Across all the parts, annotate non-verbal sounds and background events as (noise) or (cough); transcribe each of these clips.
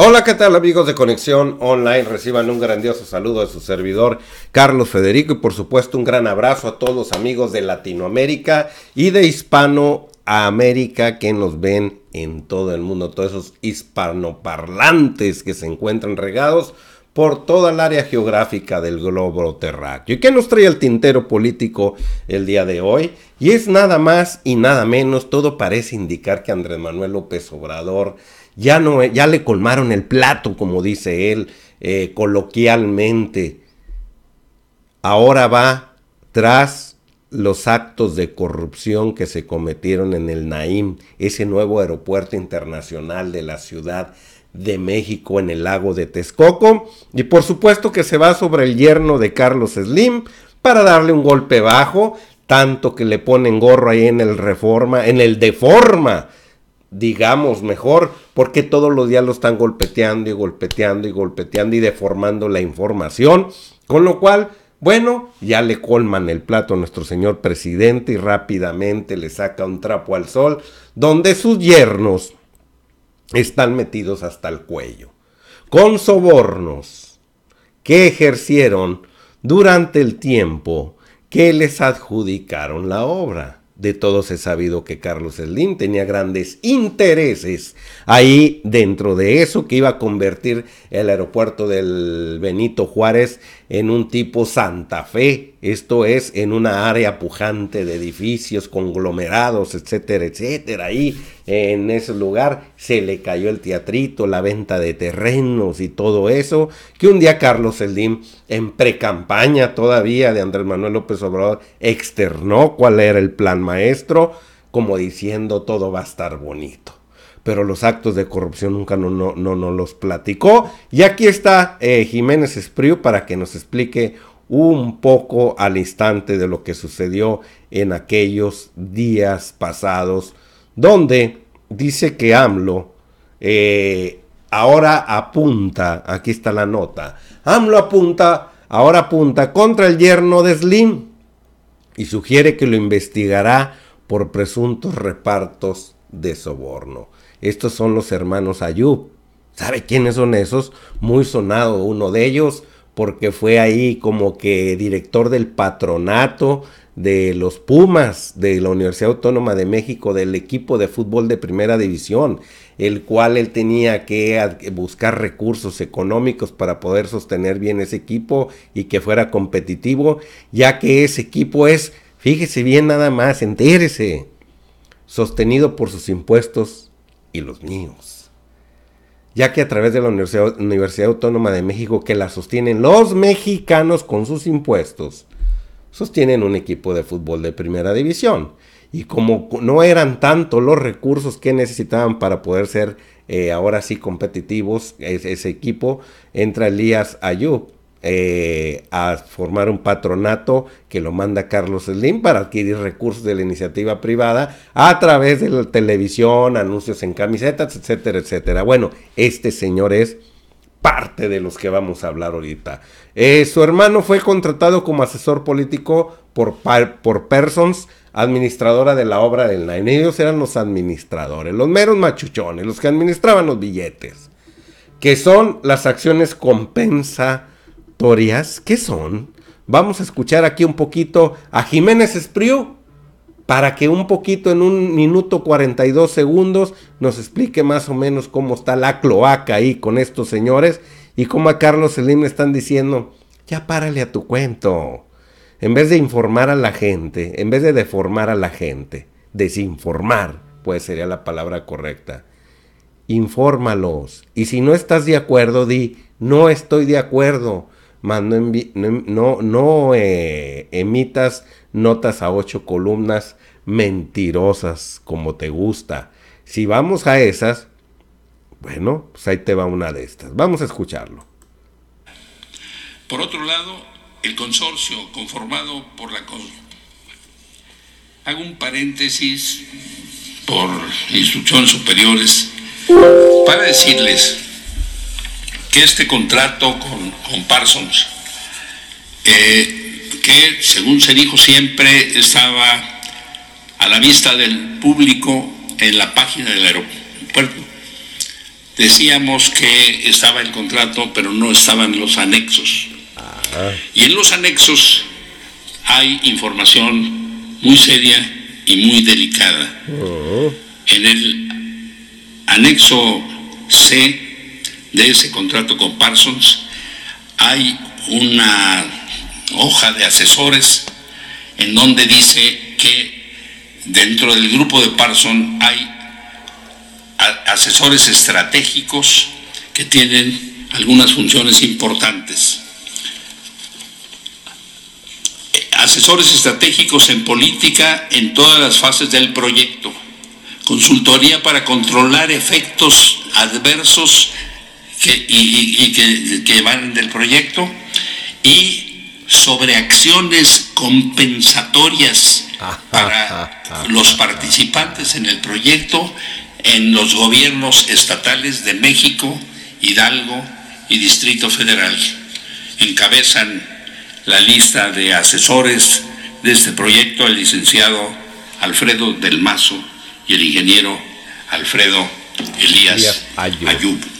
Hola, ¿qué tal amigos de Conexión Online? Reciban un grandioso saludo de su servidor Carlos Federico y por supuesto un gran abrazo a todos los amigos de Latinoamérica y de Hispanoamérica que nos ven en todo el mundo, todos esos hispanoparlantes que se encuentran regados por toda el área geográfica del globo terráqueo. ¿Y qué nos trae el tintero político el día de hoy? Y es nada más y nada menos, todo parece indicar que Andrés Manuel López Obrador ya, no, ya le colmaron el plato, como dice él eh, coloquialmente. Ahora va tras los actos de corrupción que se cometieron en el Naim, ese nuevo aeropuerto internacional de la Ciudad de México en el lago de Texcoco. Y por supuesto que se va sobre el yerno de Carlos Slim para darle un golpe bajo, tanto que le ponen gorro ahí en el reforma, en el deforma digamos mejor, porque todos los días lo están golpeteando y golpeteando y golpeteando y deformando la información, con lo cual, bueno, ya le colman el plato a nuestro señor presidente y rápidamente le saca un trapo al sol, donde sus yernos están metidos hasta el cuello, con sobornos que ejercieron durante el tiempo que les adjudicaron la obra de todos es sabido que Carlos Slim tenía grandes intereses ahí dentro de eso que iba a convertir el aeropuerto del Benito Juárez en un tipo Santa Fe, esto es en una área pujante de edificios, conglomerados, etcétera, etcétera. Ahí en ese lugar se le cayó el teatrito, la venta de terrenos y todo eso, que un día Carlos Seldín, en pre-campaña todavía de Andrés Manuel López Obrador, externó cuál era el plan maestro, como diciendo todo va a estar bonito pero los actos de corrupción nunca no, no, no, los platicó. Y aquí está eh, Jiménez Espriu para que nos explique un poco al instante de lo que sucedió en aquellos días pasados, donde dice que AMLO eh, ahora apunta, aquí está la nota, AMLO apunta, ahora apunta contra el yerno de Slim y sugiere que lo investigará por presuntos repartos de soborno. Estos son los hermanos Ayub. ¿Sabe quiénes son esos? Muy sonado uno de ellos, porque fue ahí como que director del patronato de los Pumas de la Universidad Autónoma de México, del equipo de fútbol de primera división, el cual él tenía que buscar recursos económicos para poder sostener bien ese equipo y que fuera competitivo, ya que ese equipo es, fíjese bien nada más, entérese, sostenido por sus impuestos y los míos, ya que a través de la Universidad, Autónoma de México, que la sostienen los mexicanos con sus impuestos, sostienen un equipo de fútbol de primera división. Y como no eran tanto los recursos que necesitaban para poder ser eh, ahora sí competitivos, ese, ese equipo, entra Elías Ayub, eh, a formar un patronato que lo manda Carlos Slim para adquirir recursos de la iniciativa privada a través de la televisión, anuncios en camisetas, etcétera, etcétera. Bueno, este señor es parte de los que vamos a hablar ahorita. Eh, su hermano fue contratado como asesor político por, por Persons, administradora de la obra del Nine. Ellos eran los administradores, los meros machuchones, los que administraban los billetes, que son las acciones compensa ...historias... ¿qué son? Vamos a escuchar aquí un poquito a Jiménez Espriu para que un poquito en un minuto 42 segundos nos explique más o menos cómo está la cloaca ahí con estos señores y cómo a Carlos Slim le están diciendo, ya párale a tu cuento. En vez de informar a la gente, en vez de deformar a la gente, desinformar, pues sería la palabra correcta. Infórmalos. Y si no estás de acuerdo, di, no estoy de acuerdo no, em-, eh, emitas notas a ocho columnas mentirosas como te gusta. Si vamos a esas, bueno, pues ahí te va una de estas. Vamos a escucharlo. Por otro lado, el consorcio conformado por la... Hago un paréntesis por Instrucciones superiores para decirles este contrato con, Parsons, eh, que según se dijo siempre estaba a la vista del público en la página del aeropuerto. Decíamos que estaba el contrato, pero no estaban los anexos. Y en los anexos hay información muy seria y muy delicada. Oh. En el anexo C de ese contrato con Parsons hay una hoja de asesores en donde dice que dentro del grupo de Parsons hay asesores estratégicos que tienen algunas funciones importantes. Asesores estratégicos en política en todas las fases del proyecto. Consultoría para controlar efectos adversos que, y, que, que van del proyecto y sobre acciones compensatorias para los participantes en el proyecto en los gobiernos estatales de México, Hidalgo y Distrito Federal. Encabezan la lista de asesores de este proyecto el licenciado Alfredo del Mazo y el ingeniero Alfredo Elías Ayub.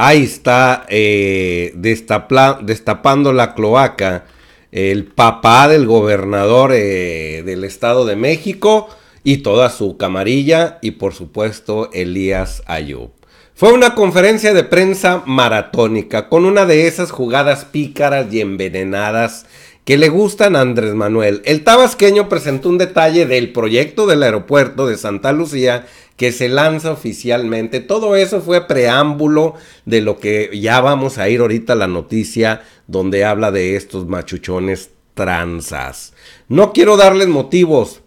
Ahí está eh, destapando la cloaca el papá del gobernador eh, del Estado de México y toda su camarilla y por supuesto Elías Ayub. Fue una conferencia de prensa maratónica con una de esas jugadas pícaras y envenenadas que le gustan a Andrés Manuel. El tabasqueño presentó un detalle del proyecto del aeropuerto de Santa Lucía que se lanza oficialmente. Todo eso fue preámbulo de lo que ya vamos a ir ahorita a la noticia donde habla de estos machuchones tranzas. No quiero darles motivos.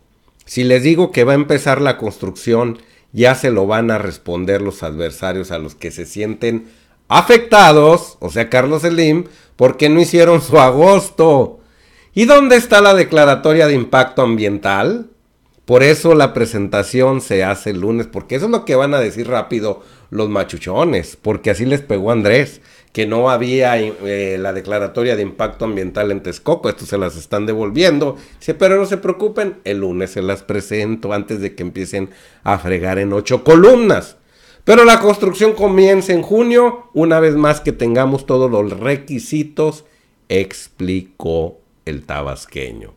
Si les digo que va a empezar la construcción, ya se lo van a responder los adversarios a los que se sienten afectados, o sea, Carlos Slim, porque no hicieron su agosto. ¿Y dónde está la declaratoria de impacto ambiental? Por eso la presentación se hace el lunes, porque eso es lo que van a decir rápido los machuchones, porque así les pegó Andrés, que no había eh, la declaratoria de impacto ambiental en Texcoco, esto se las están devolviendo. pero no se preocupen, el lunes se las presento antes de que empiecen a fregar en ocho columnas. Pero la construcción comienza en junio, una vez más que tengamos todos los requisitos, explicó el tabasqueño.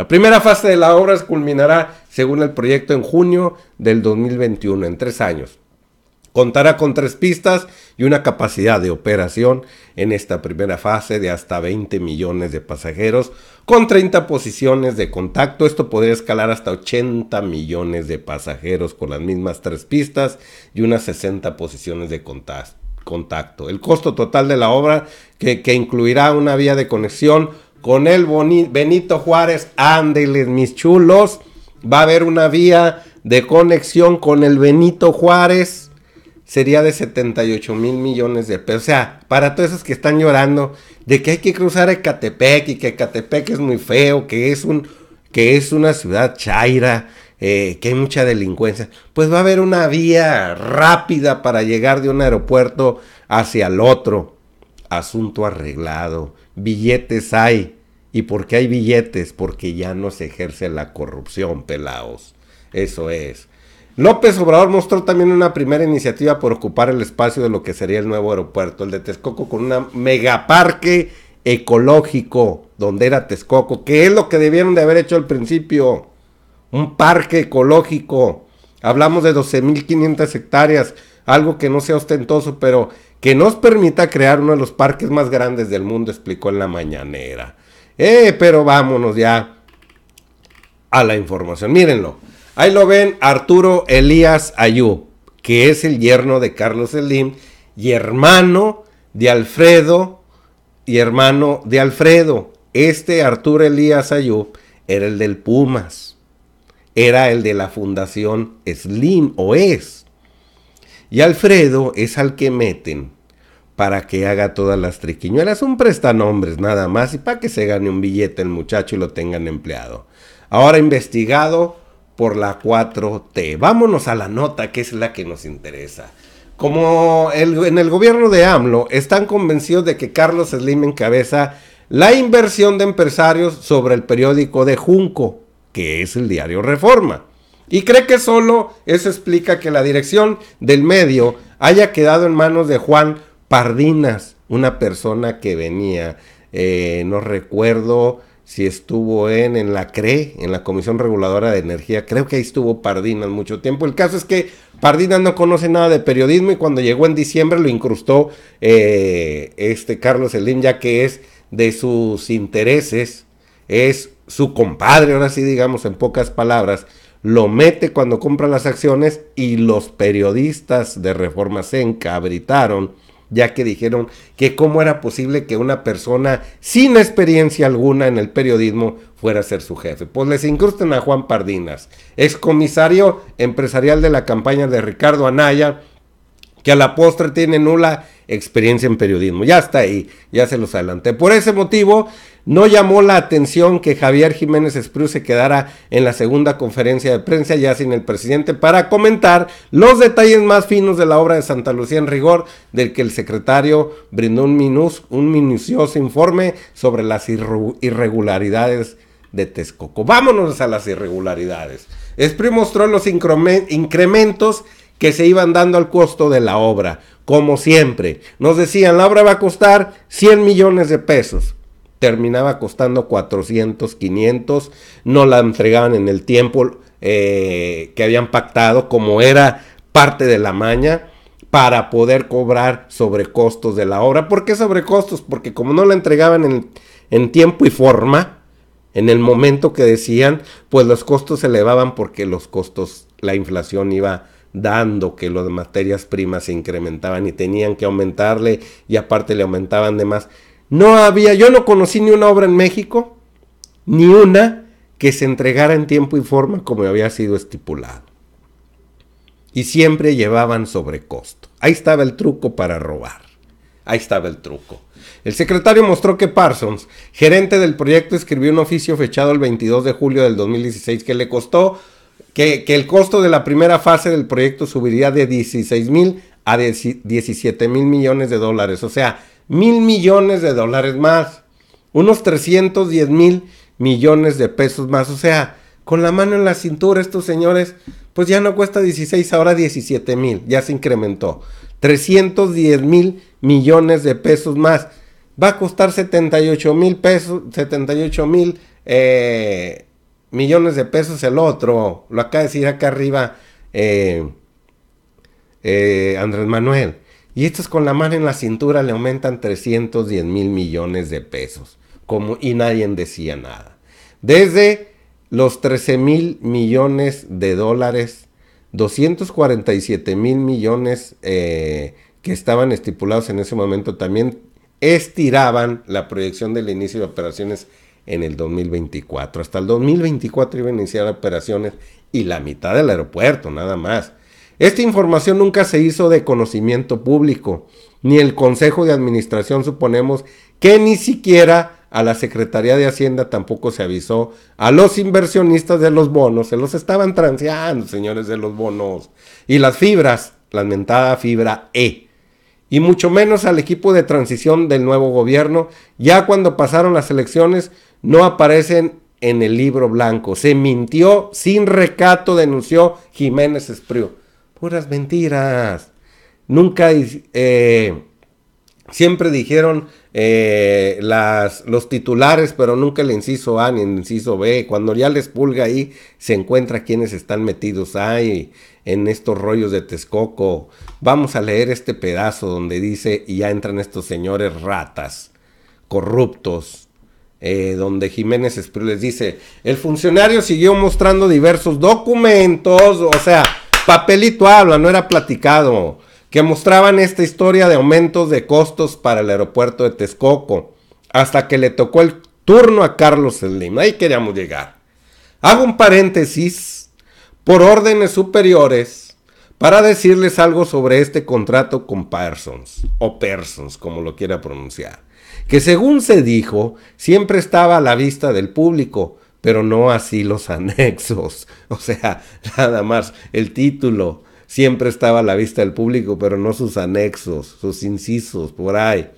La primera fase de la obra culminará, según el proyecto, en junio del 2021, en tres años. Contará con tres pistas y una capacidad de operación en esta primera fase de hasta 20 millones de pasajeros, con 30 posiciones de contacto. Esto podría escalar hasta 80 millones de pasajeros con las mismas tres pistas y unas 60 posiciones de contacto. El costo total de la obra, que, que incluirá una vía de conexión con el Benito Juárez, ándeles mis chulos, va a haber una vía de conexión con el Benito Juárez, sería de 78 mil millones de pesos. O sea, para todos esos que están llorando de que hay que cruzar Ecatepec y que Ecatepec es muy feo, que es, un, que es una ciudad chaira, eh, que hay mucha delincuencia, pues va a haber una vía rápida para llegar de un aeropuerto hacia el otro. Asunto arreglado billetes hay. ¿Y por qué hay billetes? Porque ya no se ejerce la corrupción, pelaos. Eso es. López Obrador mostró también una primera iniciativa por ocupar el espacio de lo que sería el nuevo aeropuerto, el de Texcoco, con un megaparque ecológico, donde era Texcoco, que es lo que debieron de haber hecho al principio. Un parque ecológico. Hablamos de 12.500 hectáreas, algo que no sea ostentoso, pero que nos permita crear uno de los parques más grandes del mundo, explicó en la mañanera. Eh, pero vámonos ya a la información. Mírenlo. Ahí lo ven Arturo Elías Ayú, que es el yerno de Carlos Slim y hermano de Alfredo y hermano de Alfredo. Este Arturo Elías Ayú era el del Pumas. Era el de la Fundación Slim o es. Y Alfredo es al que meten para que haga todas las triquiñuelas. Un prestanombres nada más y para que se gane un billete el muchacho y lo tengan empleado. Ahora investigado por la 4T. Vámonos a la nota que es la que nos interesa. Como en el gobierno de AMLO están convencidos de que Carlos Slim encabeza la inversión de empresarios sobre el periódico de Junco, que es el diario Reforma. Y cree que solo eso explica que la dirección del medio haya quedado en manos de Juan Pardinas, una persona que venía, eh, no recuerdo si estuvo en, en la CRE, en la Comisión Reguladora de Energía, creo que ahí estuvo Pardinas mucho tiempo. El caso es que Pardinas no conoce nada de periodismo y cuando llegó en diciembre lo incrustó eh, este Carlos Slim, ya que es de sus intereses, es su compadre, ahora sí digamos en pocas palabras, lo mete cuando compra las acciones y los periodistas de Reforma se encabritaron, ya que dijeron que cómo era posible que una persona sin experiencia alguna en el periodismo fuera a ser su jefe. Pues les incrustan a Juan Pardinas, excomisario empresarial de la campaña de Ricardo Anaya, que a la postre tiene nula experiencia en periodismo. Ya está ahí, ya se los adelanté. Por ese motivo, no llamó la atención que Javier Jiménez Espriu se quedara en la segunda conferencia de prensa, ya sin el presidente, para comentar los detalles más finos de la obra de Santa Lucía en rigor, del que el secretario brindó un, minucioso informe sobre las irregularidades de Texcoco. Vámonos a las irregularidades. Espriu mostró los incrementos que se iban dando al costo de la obra como siempre. Nos decían, la obra va a costar 100 millones de pesos. Terminaba costando 400, 500. No la entregaban en el tiempo eh, que habían pactado, como era parte de la maña, para poder cobrar sobrecostos de la obra. ¿Por qué sobrecostos? Porque como no la entregaban en, en tiempo y forma, en el momento que decían, pues los costos se elevaban porque los costos, la inflación iba dando que las materias primas se incrementaban y tenían que aumentarle y aparte le aumentaban de más. No había, yo no conocí ni una obra en México, ni una que se entregara en tiempo y forma como había sido estipulado. Y siempre llevaban costo. Ahí estaba el truco para robar. Ahí estaba el truco. El secretario mostró que Parsons, gerente del proyecto, escribió un oficio fechado el 22 de julio del 2016 que le costó que, el costo de la primera fase del proyecto subiría de 16 mil a 17 mil millones de dólares, o sea, mil millones de dólares más, unos 310 mil millones de pesos más, o sea, con la mano en la cintura estos señores, pues ya no cuesta 16, ahora 17 mil, ya se incrementó, 310 mil millones de pesos más, va a costar 78 mil pesos, 78 mil eh, millones de pesos el otro. Lo acaba de decir acá arriba eh, eh, Andrés Manuel. Y estos con la mano en la cintura le aumentan 310 mil millones de pesos. Como, y nadie decía nada. Desde los 13 mil millones de dólares, 247 mil millones eh, que estaban estipulados en ese momento también estiraban la proyección del inicio de operaciones en el 2024. Hasta el 2024 iba a iniciar operaciones y la mitad del aeropuerto, nada más. Esta información nunca se hizo de conocimiento público, ni el Consejo de Administración suponemos que ni siquiera a la Secretaría de Hacienda tampoco se avisó a los inversionistas de los bonos, se los estaban transeando, señores de los bonos, y las fibras, la mentada fibra E, y mucho menos al equipo de transición del nuevo gobierno, ya cuando pasaron las elecciones, no aparecen en el libro blanco. Se mintió sin recato, denunció Jiménez Espriu. Puras mentiras. Nunca, eh, siempre dijeron eh, las, los titulares, pero nunca el inciso A ni el inciso B. Cuando ya les pulga ahí, se encuentra quienes están metidos ahí en estos rollos de Texcoco. Vamos a leer este pedazo donde dice, y ya entran estos señores ratas, corruptos, eh, donde Jiménez Espriu les dice, el funcionario siguió mostrando diversos documentos, o sea, papelito habla, no era platicado, que mostraban esta historia de aumentos de costos para el aeropuerto de Texcoco, hasta que le tocó el turno a Carlos Slim, ahí queríamos llegar. Hago un paréntesis por órdenes superiores para decirles algo sobre este contrato con Parsons, o Persons, como lo quiera pronunciar que según se dijo, siempre estaba a la vista del público, pero no así los (laughs) anexos. O sea, nada más el título siempre estaba a la vista del público, pero no sus anexos, sus incisos, por ahí.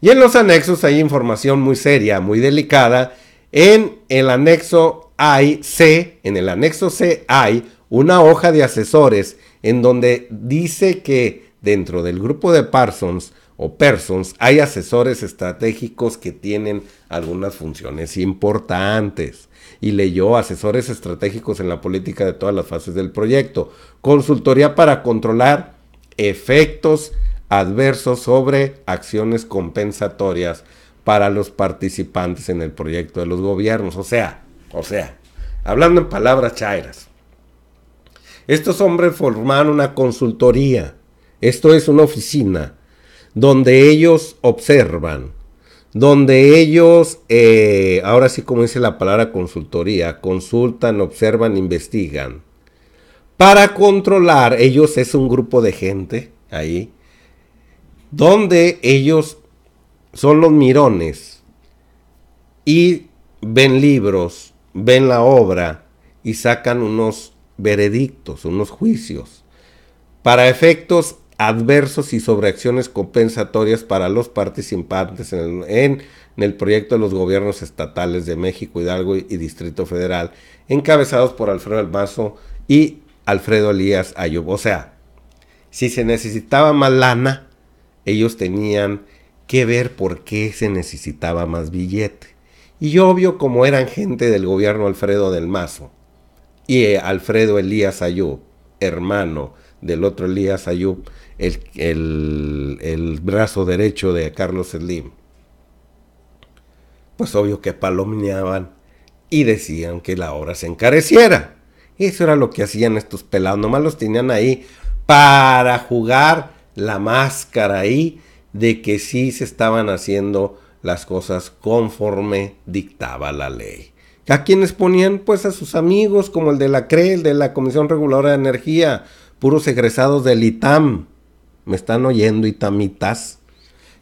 Y en los anexos hay información muy seria, muy delicada. En el anexo hay C, en el anexo C hay una hoja de asesores en donde dice que dentro del grupo de Parsons o persons, hay asesores estratégicos que tienen algunas funciones importantes. Y leyó asesores estratégicos en la política de todas las fases del proyecto. Consultoría para controlar efectos adversos sobre acciones compensatorias para los participantes en el proyecto de los gobiernos. O sea, o sea, hablando en palabras chairas. Estos hombres forman una consultoría. Esto es una oficina donde ellos observan, donde ellos, eh, ahora sí como dice la palabra consultoría, consultan, observan, investigan. Para controlar, ellos es un grupo de gente ahí, donde ellos son los mirones y ven libros, ven la obra y sacan unos veredictos, unos juicios. Para efectos adversos y sobre acciones compensatorias para los participantes en el, proyecto de los gobiernos estatales de México, Hidalgo y, Distrito Federal, encabezados por Alfredo Almazo y Alfredo Elías Ayub. O sea, si se necesitaba más lana, ellos tenían que ver por qué se necesitaba más billete. Y obvio, como eran gente del gobierno Alfredo del Mazo y eh, Alfredo Elías Ayub, hermano del otro Elías Ayub, el, el, brazo derecho de Carlos Slim. Pues obvio que palomeaban y decían que la obra se encareciera. Eso era lo que hacían estos pelados, nomás los tenían ahí para jugar la máscara ahí de que sí se estaban haciendo las cosas conforme dictaba la ley. ¿A quienes ponían? Pues a sus amigos, como el de la CRE, el de la Comisión Reguladora de Energía, puros egresados del ITAM. Me están oyendo, itamitas.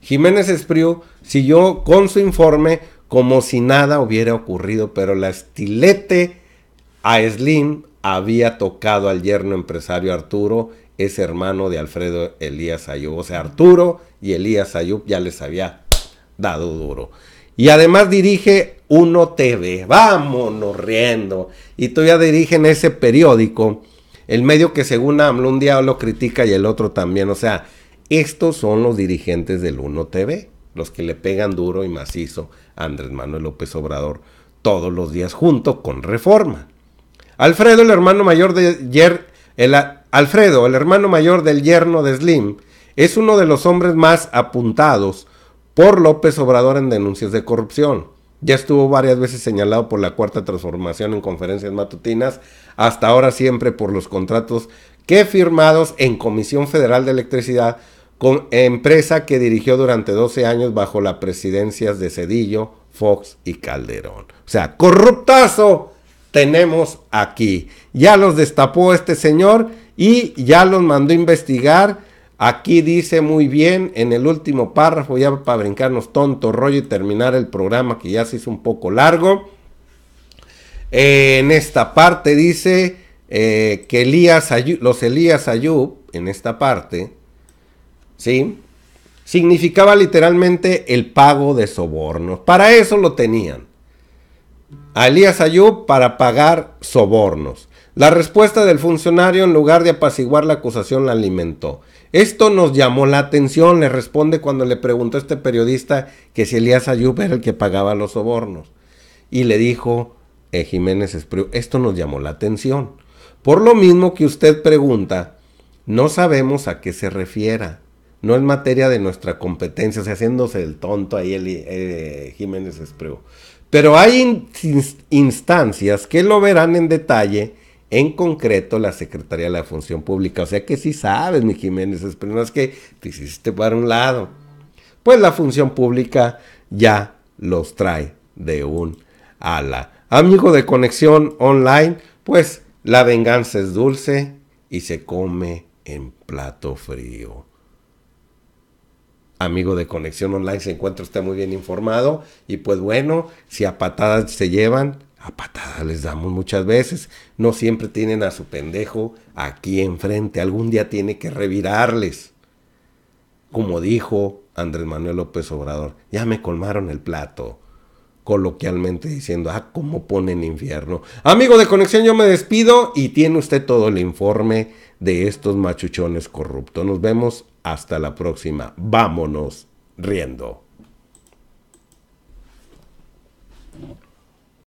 Jiménez Espriu siguió con su informe como si nada hubiera ocurrido, pero la estilete a Slim había tocado al yerno empresario Arturo, Ese hermano de Alfredo Elías Ayub. O sea, Arturo y Elías Ayub ya les había dado duro. Y además dirige Uno TV. Vámonos riendo. Y todavía dirigen ese periódico el medio que según AMLO un día lo critica y el otro también. O sea, estos son los dirigentes del 1TV, los que le pegan duro y macizo a Andrés Manuel López Obrador todos los días junto con Reforma. Alfredo, el hermano mayor Alfredo, el hermano mayor del yerno de Slim, es uno de los hombres más apuntados por López Obrador en denuncias de corrupción. Ya estuvo varias veces señalado por la cuarta transformación en conferencias matutinas, hasta ahora siempre por los contratos que firmados en Comisión Federal de Electricidad con empresa que dirigió durante 12 años bajo las presidencias de Cedillo, Fox y Calderón. O sea, corruptazo tenemos aquí. Ya los destapó este señor y ya los mandó investigar Aquí dice muy bien en el último párrafo, ya para brincarnos tonto rollo y terminar el programa que ya se hizo un poco largo. Eh, en esta parte dice eh, que Elías los Elías Ayub, en esta parte, ¿sí? Significaba literalmente el pago de sobornos. Para eso lo tenían. A Elías Ayub para pagar sobornos. La respuesta del funcionario, en lugar de apaciguar la acusación, la alimentó. Esto nos llamó la atención, le responde cuando le preguntó a este periodista que si Elías Ayub era el que pagaba los sobornos. Y le dijo eh, Jiménez Espriu, esto nos llamó la atención. Por lo mismo que usted pregunta, no sabemos a qué se refiera. No es materia de nuestra competencia, o sea, haciéndose el tonto ahí el, eh, Jiménez Espriu. Pero hay instancias que lo verán en detalle en concreto la Secretaría de la Función Pública. O sea que sí sabes, mi Jiménez, es pero es que te hiciste para un lado. Pues la Función Pública ya los trae de un ala. Amigo de conexión online, pues la venganza es dulce y se come en plato frío. Amigo de Conexión Online se encuentra usted muy bien informado y pues bueno, si a patadas se llevan, a patadas les damos muchas veces. No siempre tienen a su pendejo aquí enfrente. Algún día tiene que revirarles. Como dijo Andrés Manuel López Obrador, ya me colmaron el plato. Coloquialmente diciendo, ah, cómo ponen infierno. Amigo de conexión, yo me despido y tiene usted todo el informe de estos machuchones corruptos. Nos vemos hasta la próxima. Vámonos riendo.